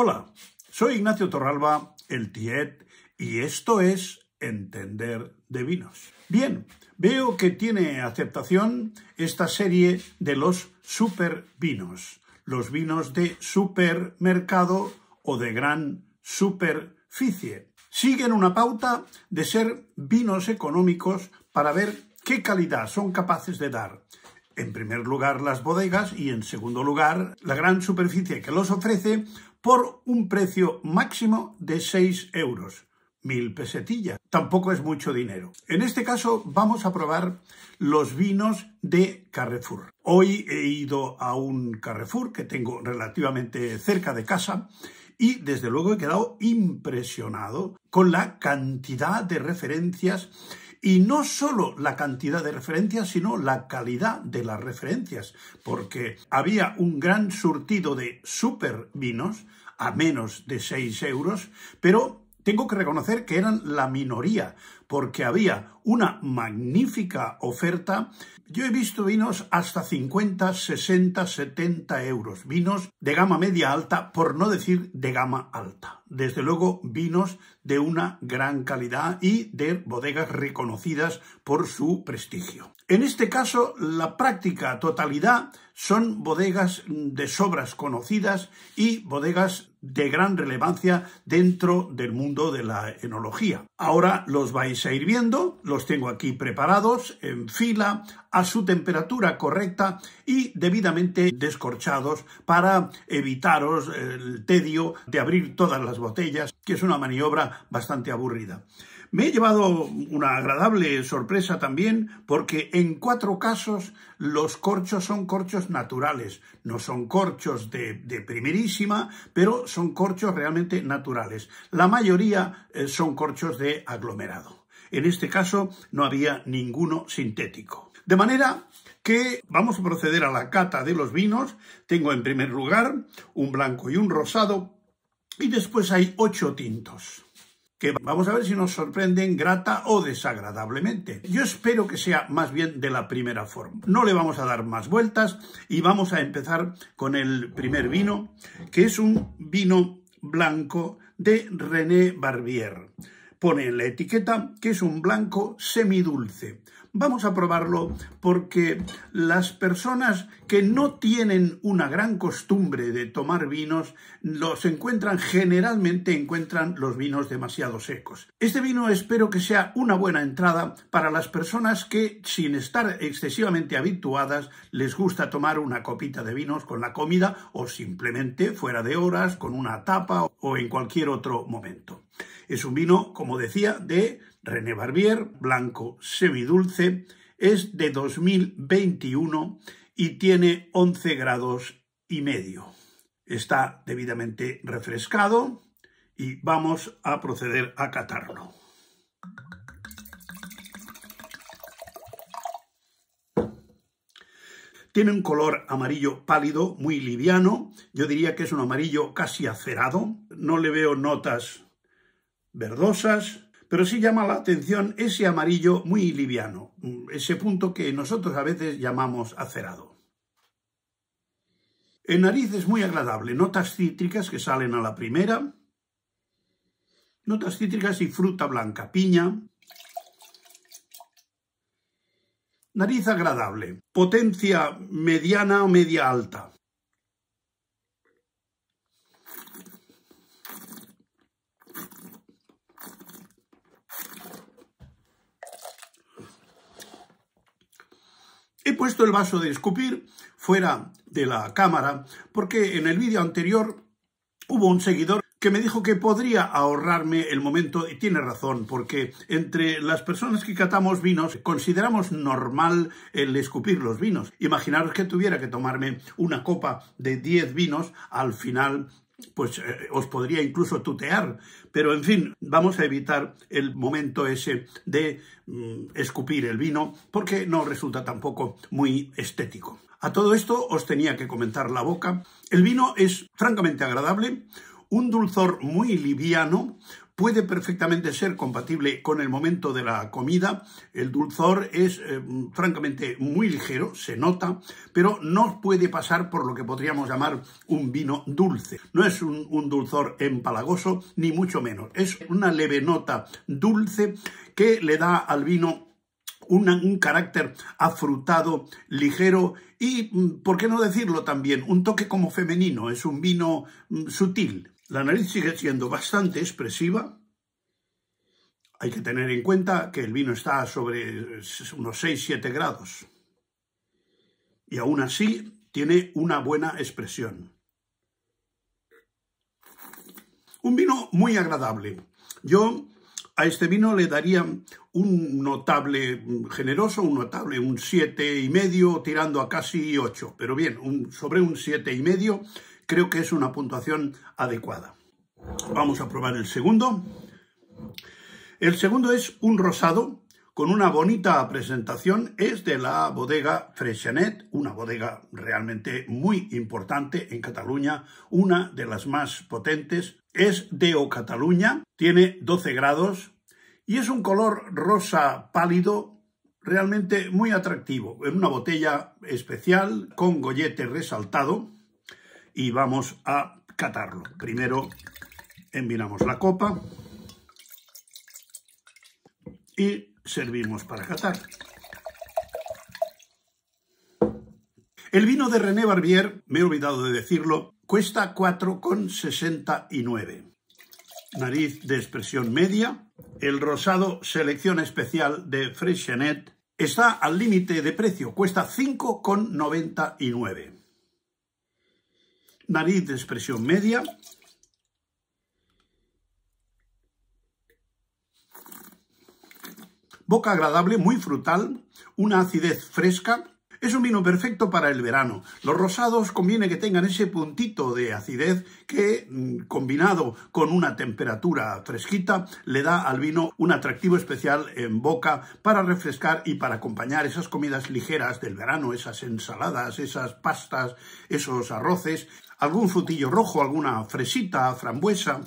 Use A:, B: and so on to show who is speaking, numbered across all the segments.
A: Hola, soy Ignacio Torralba, el TIET, y esto es Entender de Vinos. Bien, veo que tiene aceptación esta serie de los supervinos, los vinos de supermercado o de gran superficie. Siguen una pauta de ser vinos económicos para ver qué calidad son capaces de dar. En primer lugar las bodegas y en segundo lugar la gran superficie que los ofrece por un precio máximo de 6 euros, mil pesetillas. Tampoco es mucho dinero. En este caso vamos a probar los vinos de Carrefour. Hoy he ido a un Carrefour que tengo relativamente cerca de casa y desde luego he quedado impresionado con la cantidad de referencias y no solo la cantidad de referencias, sino la calidad de las referencias, porque había un gran surtido de super vinos a menos de 6 euros, pero tengo que reconocer que eran la minoría, porque había una magnífica oferta. Yo he visto vinos hasta 50, 60, 70 euros, vinos de gama media alta, por no decir de gama alta. Desde luego, vinos de una gran calidad y de bodegas reconocidas por su prestigio. En este caso, la práctica totalidad son bodegas de sobras conocidas y bodegas de gran relevancia dentro del mundo de la enología. Ahora los vais a ir viendo, los tengo aquí preparados en fila a su temperatura correcta y debidamente descorchados para evitaros el tedio de abrir todas las botellas, que es una maniobra bastante aburrida. Me he llevado una agradable sorpresa también porque en cuatro casos los corchos son corchos naturales, no son corchos de, primerísima, pero son corchos realmente naturales. La mayoría eh, son corchos de aglomerado. En este caso no había ninguno sintético. De manera que vamos a proceder a la cata de los vinos. Tengo en primer lugar un blanco y un rosado y después hay ocho tintos que vamos a ver si nos sorprenden grata o desagradablemente. Yo espero que sea más bien de la primera forma. No le vamos a dar más vueltas y vamos a empezar con el primer vino, que es un vino blanco de René Barbier. Pone en la etiqueta que es un blanco semidulce. Vamos a probarlo porque las personas que no tienen una gran costumbre de tomar vinos los encuentran generalmente encuentran los vinos demasiado secos. Este vino espero que sea una buena entrada para las personas que sin estar excesivamente habituadas les gusta tomar una copita de vinos con la comida o simplemente fuera de horas con una tapa o en cualquier otro momento. Es un vino, como decía, de René Barbier, blanco semidulce, es de 2021 y tiene 11 grados y medio. Está debidamente refrescado y vamos a proceder a catarlo. Tiene un color amarillo pálido, muy liviano. Yo diría que es un amarillo casi acerado. No le veo notas verdosas pero sí llama la atención ese amarillo muy liviano, mm, ese punto que nosotros a veces llamamos acerado. En nariz es muy agradable, notas cítricas que salen a la primera, notas cítricas y fruta blanca, piña. Nariz agradable, potencia mediana o media alta. He puesto el vaso de escupir fuera de la cámara porque en el vídeo anterior hubo un seguidor que me dijo que podría ahorrarme el momento, y tiene razón, porque entre las personas que catamos vinos consideramos normal el escupir los vinos. Imaginaros que tuviera que tomarme una copa de 10 vinos al final pues eh, os podría incluso tutear. Pero en fin, vamos a evitar el momento ese de mm, escupir el vino porque no resulta tampoco muy estético. A todo esto os tenía que comentar la boca. El vino es francamente agradable, un dulzor muy liviano, puede perfectamente ser compatible con el momento de la comida. El dulzor es eh, francamente muy ligero, se nota, pero no puede pasar por lo que podríamos llamar un vino dulce. No es un, dulzor empalagoso, ni mucho menos. Es una leve nota dulce que le da al vino un carácter afrutado, ligero y, mm, ¿por qué no decirlo también? Un toque como femenino, es un vino mm, sutil. La nariz sigue siendo bastante expresiva. Hay que tener en cuenta que el vino está sobre unos 6-7 grados. Y aún así tiene una buena expresión. Un vino muy agradable. Yo a este vino le daría un notable generoso, un notable, un siete y medio, tirando a casi 8. Pero bien, sobre un siete y medio creo que es una puntuación adecuada. Vamos a probar el segundo. El segundo es un rosado con una bonita presentación. Es de la bodega Freixenet, una bodega realmente muy importante en Cataluña, una de las más potentes. Es de O Cataluña, tiene 12 grados y es un color rosa pálido realmente muy atractivo, en una botella especial con gollete resaltado y vamos a catarlo. Primero envinamos la copa y servimos para catar. El vino de René Barbier, me he olvidado de decirlo, cuesta 4,69. Nariz de expresión media. El rosado selección especial de Freshenet está al límite de precio, cuesta 5,99 nariz de expresión media, boca agradable, muy frutal, una acidez fresca, es un vino perfecto para el verano. Los rosados conviene que tengan ese puntito de acidez que, mm, combinado con una temperatura fresquita, le da al vino un atractivo especial en boca para refrescar y para acompañar esas comidas ligeras del verano, esas ensaladas, esas pastas, esos arroces, algún frutillo rojo, alguna fresita, frambuesa.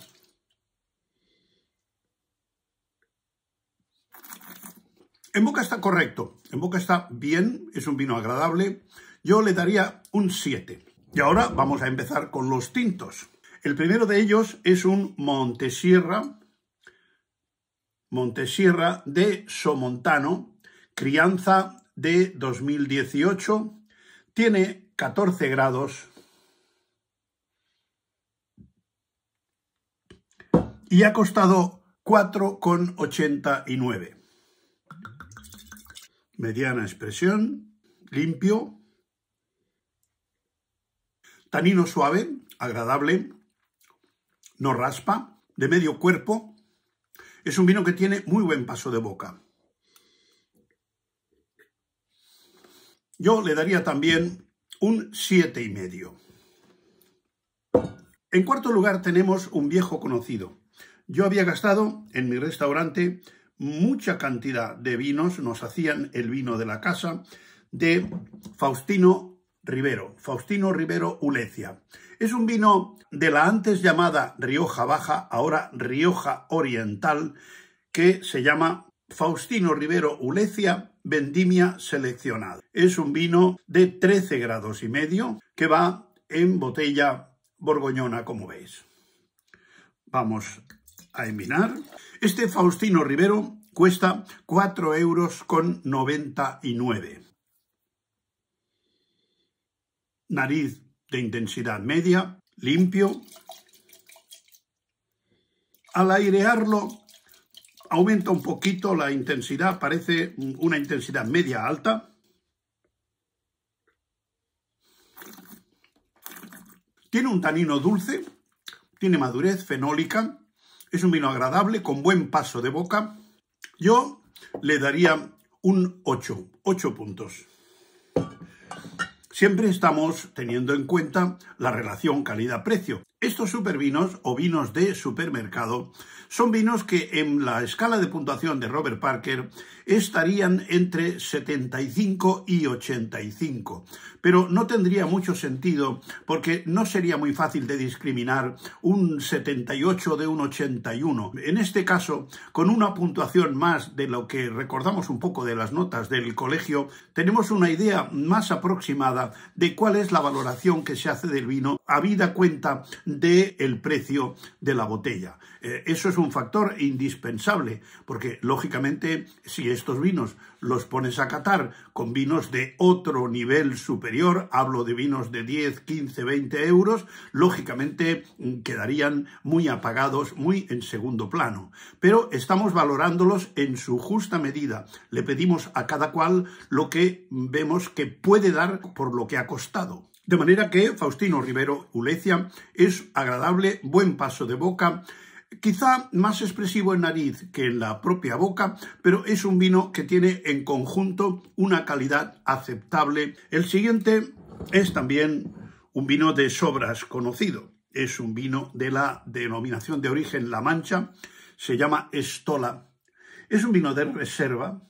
A: En boca está correcto, en boca está bien, es un vino agradable. Yo le daría un 7. Y ahora vamos a empezar con los tintos. El primero de ellos es un Montesierra, Montesierra de Somontano, crianza de 2018, tiene 14 grados y ha costado 4,89 mediana expresión, limpio, tanino suave, agradable, no raspa, de medio cuerpo. Es un vino que tiene muy buen paso de boca. Yo le daría también un 7,5. y medio. En cuarto lugar tenemos un viejo conocido. Yo había gastado en mi restaurante mucha cantidad de vinos, nos hacían el vino de la casa, de Faustino Rivero, Faustino Rivero Ulecia. Es un vino de la antes llamada Rioja Baja, ahora Rioja Oriental, que se llama Faustino Rivero Ulecia Vendimia Seleccionada. Es un vino de 13 grados y medio que va en botella borgoñona, como veis. Vamos a eminar. Este Faustino Rivero cuesta 4,99 euros con 99. Nariz de intensidad media, limpio. Al airearlo aumenta un poquito la intensidad, parece una intensidad media alta. Tiene un tanino dulce, tiene madurez fenólica, es un vino agradable, con buen paso de boca. Yo le daría un 8, 8 puntos. Siempre estamos teniendo en cuenta la relación calidad-precio. Estos supervinos, o vinos de supermercado, son vinos que en la escala de puntuación de Robert Parker estarían entre 75 y 85, pero no tendría mucho sentido porque no sería muy fácil de discriminar un 78 de un 81. En este caso, con una puntuación más de lo que recordamos un poco de las notas del colegio, tenemos una idea más aproximada de cuál es la valoración que se hace del vino habida cuenta del precio de la botella. Eh, eso es un factor indispensable, porque lógicamente si estos vinos los pones a catar con vinos de otro nivel superior, hablo de vinos de 10, 15, 20 euros, lógicamente mm, quedarían muy apagados, muy en segundo plano. Pero estamos valorándolos en su justa medida. Le pedimos a cada cual lo que vemos que puede dar por lo que ha costado. De manera que Faustino Rivero Ulecia es agradable, buen paso de boca, quizá más expresivo en nariz que en la propia boca, pero es un vino que tiene en conjunto una calidad aceptable. El siguiente es también un vino de sobras conocido. Es un vino de la denominación de origen La Mancha, se llama Estola. Es un vino de reserva,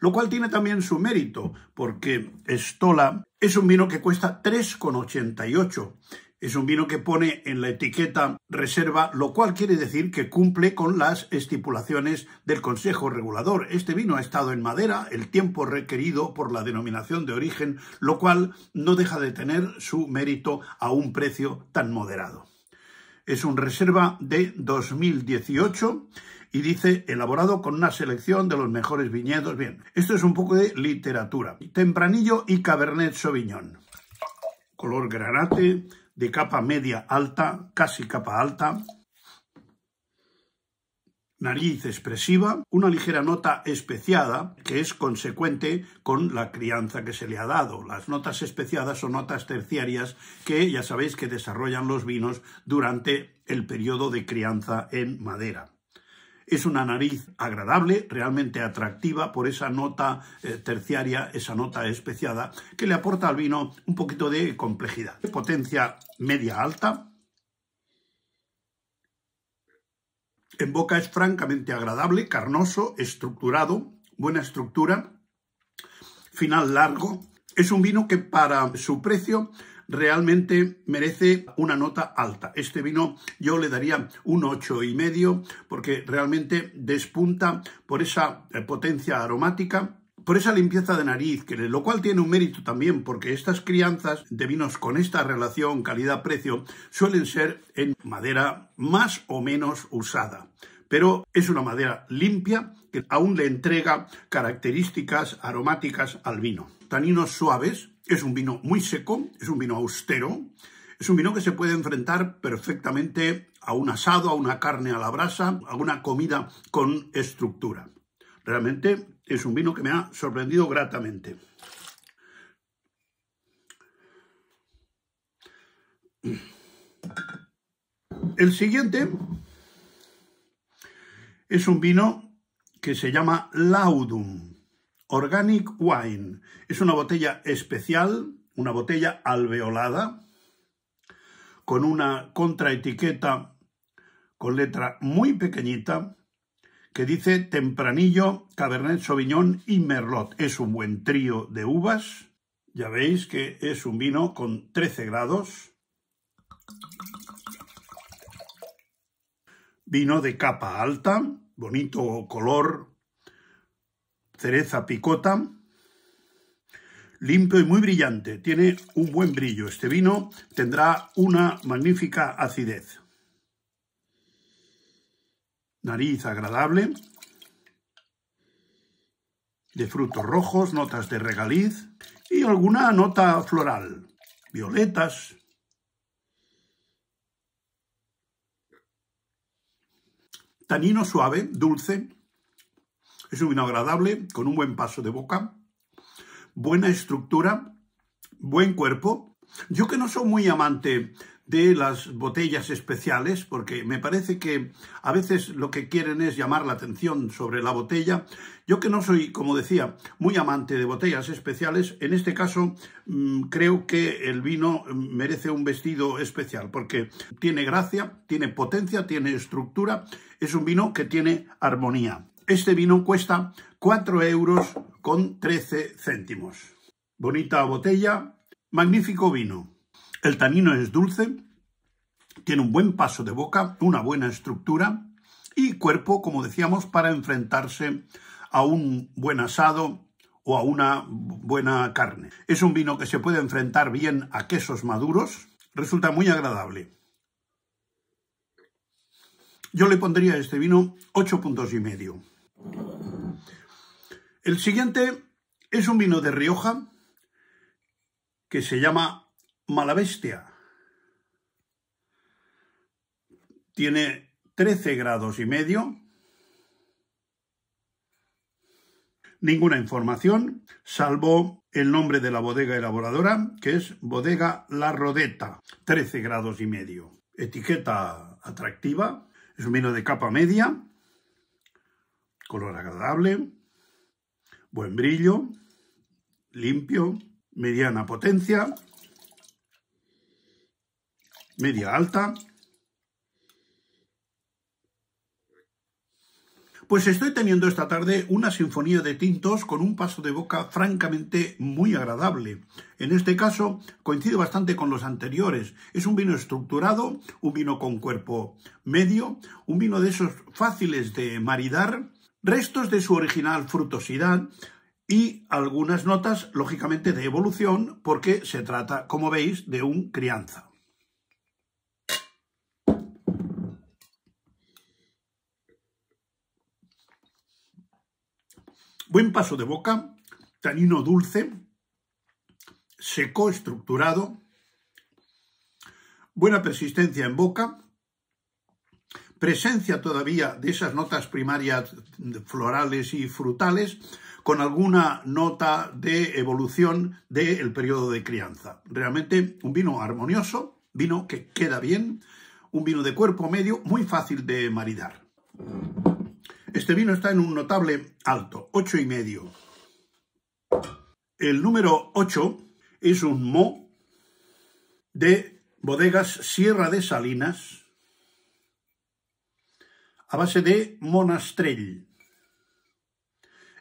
A: lo cual tiene también su mérito, porque Estola es un vino que cuesta 3,88. Es un vino que pone en la etiqueta reserva, lo cual quiere decir que cumple con las estipulaciones del Consejo Regulador. Este vino ha estado en madera el tiempo requerido por la denominación de origen, lo cual no deja de tener su mérito a un precio tan moderado. Es un reserva de 2018 y dice elaborado con una selección de los mejores viñedos. Bien, esto es un poco de literatura. Tempranillo y Cabernet Sauvignon. Color granate, de capa media alta, casi capa alta. Nariz expresiva, una ligera nota especiada que es consecuente con la crianza que se le ha dado. Las notas especiadas son notas terciarias que ya sabéis que desarrollan los vinos durante el periodo de crianza en madera. Es una nariz agradable, realmente atractiva por esa nota eh, terciaria, esa nota especiada, que le aporta al vino un poquito de complejidad. Potencia media-alta. En boca es francamente agradable, carnoso, estructurado, buena estructura, final largo. Es un vino que para su precio realmente merece una nota alta. Este vino yo le daría un ocho y medio porque realmente despunta por esa eh, potencia aromática por esa limpieza de nariz, que lo cual tiene un mérito también, porque estas crianzas de vinos con esta relación calidad-precio suelen ser en madera más o menos usada. Pero es una madera limpia que aún le entrega características aromáticas al vino. Taninos suaves, es un vino muy seco, es un vino austero, es un vino que se puede enfrentar perfectamente a un asado, a una carne a la brasa, a una comida con estructura. Realmente es un vino que me ha sorprendido gratamente. El siguiente es un vino que se llama Laudum. Organic Wine. Es una botella especial, una botella alveolada, con una contraetiqueta con letra muy pequeñita que dice Tempranillo, Cabernet Sauvignon y Merlot. Es un buen trío de uvas. Ya veis que es un vino con 13 grados. Vino de capa alta, bonito color cereza picota, limpio y muy brillante. Tiene un buen brillo. Este vino tendrá una magnífica acidez. Nariz agradable, de frutos rojos, notas de regaliz y alguna nota floral, violetas. Tanino suave, dulce, es un vino agradable, con un buen paso de boca, buena estructura, buen cuerpo. Yo que no soy muy amante de las botellas especiales, porque me parece que a veces lo que quieren es llamar la atención sobre la botella. Yo que no soy, como decía, muy amante de botellas especiales, en este caso mm, creo que el vino mm, merece un vestido especial, porque tiene gracia, tiene potencia, tiene estructura, es un vino que tiene armonía. Este vino cuesta 4 euros con 13 céntimos. Bonita botella, magnífico vino. El tanino es dulce, tiene un buen paso de boca, una buena estructura y cuerpo, como decíamos, para enfrentarse a un buen asado o a una buena carne. Es un vino que se puede enfrentar bien a quesos maduros. Resulta muy agradable. Yo le pondría a este vino 8 puntos y medio. El siguiente es un vino de Rioja que se llama Malabestia. Tiene 13 grados y medio. Ninguna información, salvo el nombre de la bodega elaboradora, que es Bodega La Rodeta, 13 grados y medio. Etiqueta atractiva, es un vino de capa media, color agradable, Buen brillo, limpio, mediana potencia, media alta. Pues estoy teniendo esta tarde una sinfonía de tintos con un paso de boca francamente muy agradable. En este caso coincide bastante con los anteriores. Es un vino estructurado, un vino con cuerpo medio, un vino de esos fáciles de maridar restos de su original frutosidad y algunas notas, lógicamente, de evolución, porque se trata, como veis, de un crianza. Buen paso de boca, tanino dulce, seco, estructurado, buena persistencia en boca, presencia todavía de esas notas primarias florales y frutales con alguna nota de evolución del periodo de crianza. Realmente un vino armonioso, vino que queda bien, un vino de cuerpo medio muy fácil de maridar. Este vino está en un notable alto, 8,5. y medio. El número 8 es un Mo de Bodegas Sierra de Salinas, a base de monastrell.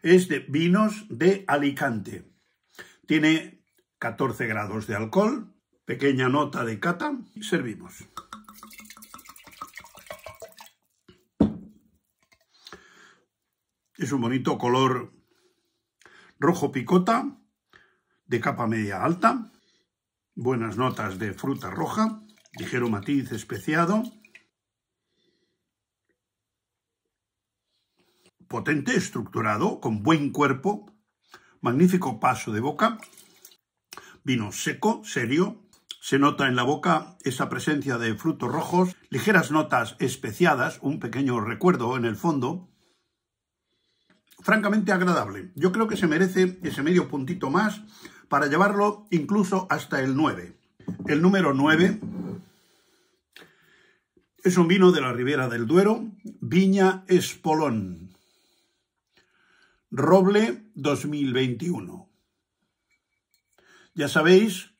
A: Es de vinos de Alicante. Tiene 14 grados de alcohol, pequeña nota de cata servimos. Es un bonito color rojo picota de capa media alta, buenas notas de fruta roja, ligero matiz especiado potente, estructurado, con buen cuerpo, magnífico paso de boca, vino seco, serio, se nota en la boca esa presencia de frutos rojos, ligeras notas especiadas, un pequeño recuerdo en el fondo, francamente agradable. Yo creo que se merece ese medio puntito más para llevarlo incluso hasta el 9. El número 9 es un vino de la Ribera del Duero, Viña Espolón. Roble 2021. Ya sabéis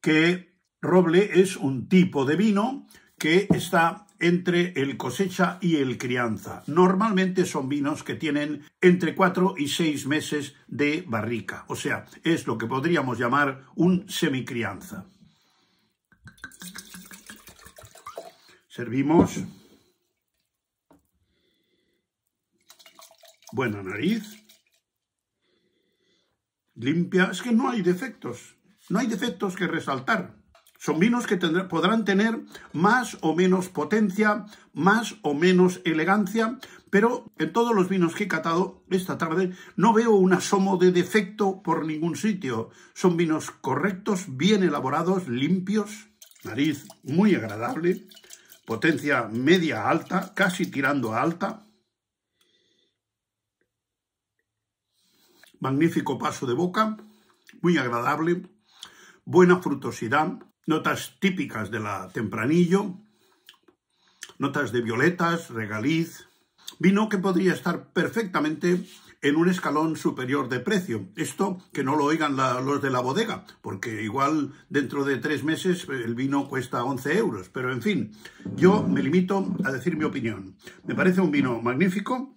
A: que Roble es un tipo de vino que está entre el cosecha y el crianza. Normalmente son vinos que tienen entre 4 y 6 meses de barrica, o sea, es lo que podríamos llamar un semicrianza. Servimos. Buena nariz limpia, es que no hay defectos, no hay defectos que resaltar. Son vinos que podrán tener más o menos potencia, más o menos elegancia, pero en todos los vinos que he catado esta tarde no veo un asomo de defecto por ningún sitio. Son vinos correctos, bien elaborados, limpios, nariz muy agradable, potencia media alta, casi tirando a alta, magnífico paso de boca, muy agradable, buena frutosidad, notas típicas de la tempranillo, notas de violetas, regaliz, vino que podría estar perfectamente en un escalón superior de precio. Esto que no lo oigan los de la bodega, porque igual dentro de tres meses eh, el vino cuesta 11 euros. Pero en fin, yo me limito a decir mi opinión. Me parece un vino magnífico,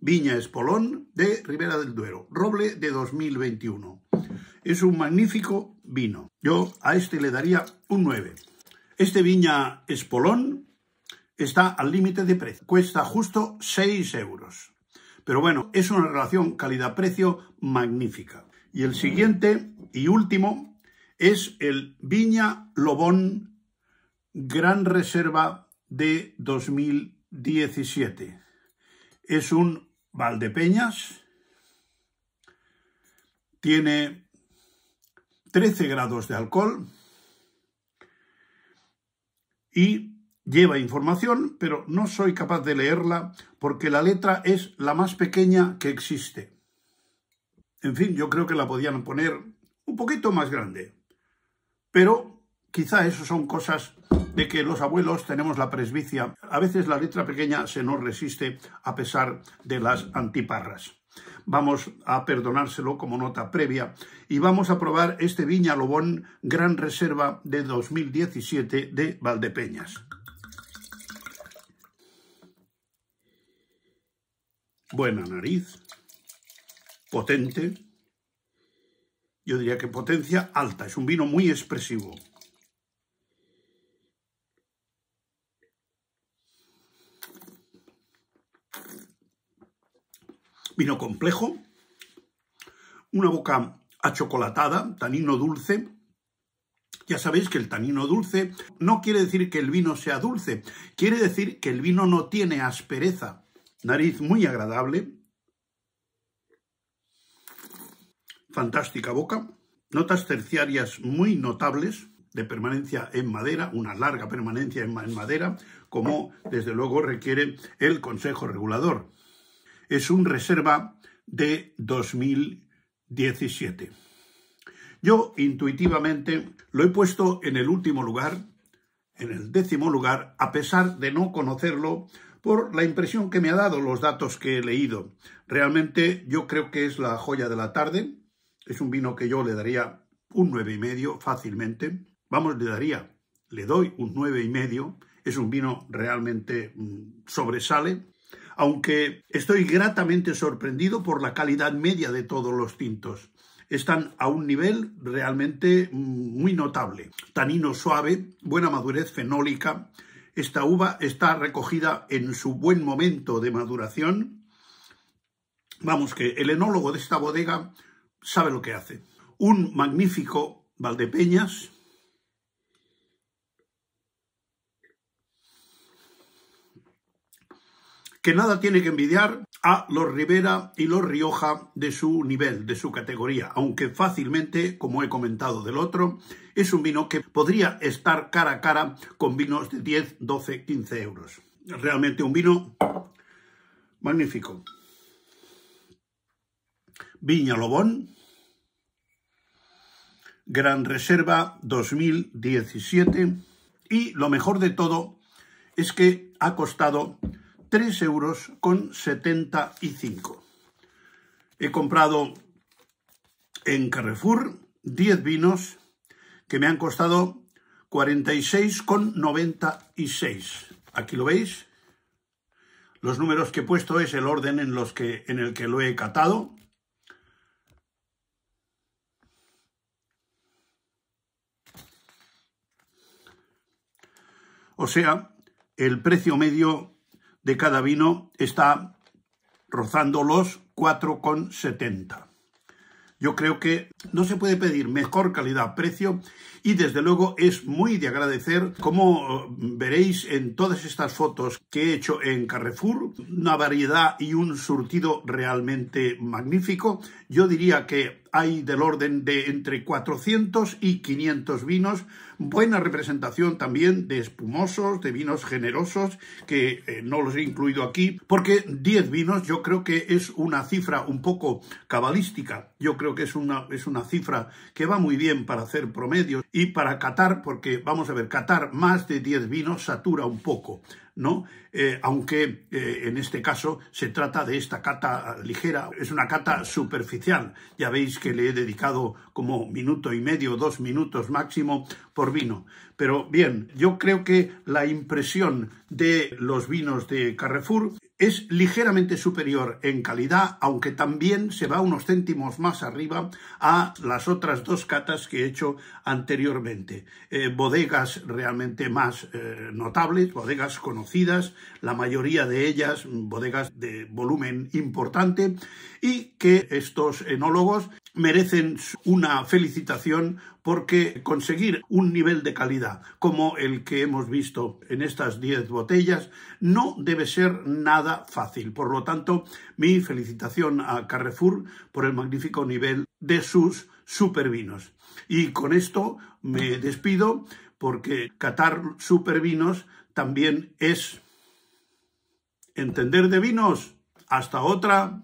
A: Viña Espolón de Ribera del Duero, roble de 2021. Es un magnífico vino. Yo a este le daría un 9. Este Viña Espolón está al límite de precio. Cuesta justo 6 euros. Pero bueno, es una relación calidad-precio magnífica. Y el siguiente y último es el Viña Lobón Gran Reserva de 2017. Es un Valdepeñas tiene 13 grados de alcohol y lleva información, pero no soy capaz de leerla porque la letra es la más pequeña que existe. En fin, yo creo que la podían poner un poquito más grande, pero quizá eso son cosas de que los abuelos tenemos la presbicia. A veces la letra pequeña se nos resiste a pesar de las antiparras. Vamos a perdonárselo como nota previa y vamos a probar este Viña Lobón Gran Reserva de 2017 de Valdepeñas. Buena nariz, potente, yo diría que potencia alta, es un vino muy expresivo. Vino complejo, una boca achocolatada, tanino dulce. Ya sabéis que el tanino dulce no quiere decir que el vino sea dulce, quiere decir que el vino no tiene aspereza. Nariz muy agradable. Fantástica boca. Notas terciarias muy notables de permanencia en madera, una larga permanencia en madera, como desde luego requiere el Consejo Regulador es un reserva de 2017. Yo intuitivamente lo he puesto en el último lugar, en el décimo lugar, a pesar de no conocerlo por la impresión que me ha dado los datos que he leído. Realmente yo creo que es la joya de la tarde. Es un vino que yo le daría un nueve y medio fácilmente. Vamos, le daría, le doy un nueve y medio. Es un vino realmente mm, sobresale aunque estoy gratamente sorprendido por la calidad media de todos los tintos. Están a un nivel realmente mm, muy notable. Tanino suave, buena madurez fenólica. Esta uva está recogida en su buen momento de maduración. Vamos, que el enólogo de esta bodega sabe lo que hace. Un magnífico Valdepeñas, que nada tiene que envidiar a los Rivera y los Rioja de su nivel, de su categoría, aunque fácilmente, como he comentado del otro, es un vino que podría estar cara a cara con vinos de 10, 12, 15 euros. Realmente un vino magnífico. Viña Lobón, Gran Reserva 2017 y lo mejor de todo es que ha costado 3 euros con 75. He comprado en Carrefour 10 vinos que me han costado 46,96. Aquí lo veis. Los números que he puesto es el orden en, los que, en el que lo he catado. O sea, el precio medio de cada vino está rozando los 4,70. Yo creo que no se puede pedir mejor calidad-precio y desde luego es muy de agradecer, como eh, veréis en todas estas fotos que he hecho en Carrefour, una variedad y un surtido realmente magnífico. Yo diría que hay del orden de entre 400 y 500 vinos, buena representación también de espumosos, de vinos generosos, que eh, no los he incluido aquí, porque 10 vinos yo creo que es una cifra un poco cabalística, yo creo que es una, cifra que va muy bien para hacer promedios y para catar, porque vamos a ver, catar más de 10 vinos satura un poco. ¿no? Eh, aunque eh, en este caso se trata de esta cata ligera, es una cata superficial. Ya veis que le he dedicado como minuto y medio, dos minutos máximo por vino. Pero bien, yo creo que la impresión de los vinos de Carrefour es ligeramente superior en calidad, aunque también se va unos céntimos más arriba a las otras dos catas que he hecho anteriormente. Eh, bodegas realmente más eh, notables, bodegas conocidas, la mayoría de ellas bodegas de volumen importante y que estos enólogos merecen una felicitación porque conseguir un nivel de calidad como el que hemos visto en estas 10 botellas no debe ser nada fácil. Por lo tanto, mi felicitación a Carrefour por el magnífico nivel de sus supervinos. Y con esto me despido porque catar supervinos también es entender de vinos. Hasta otra.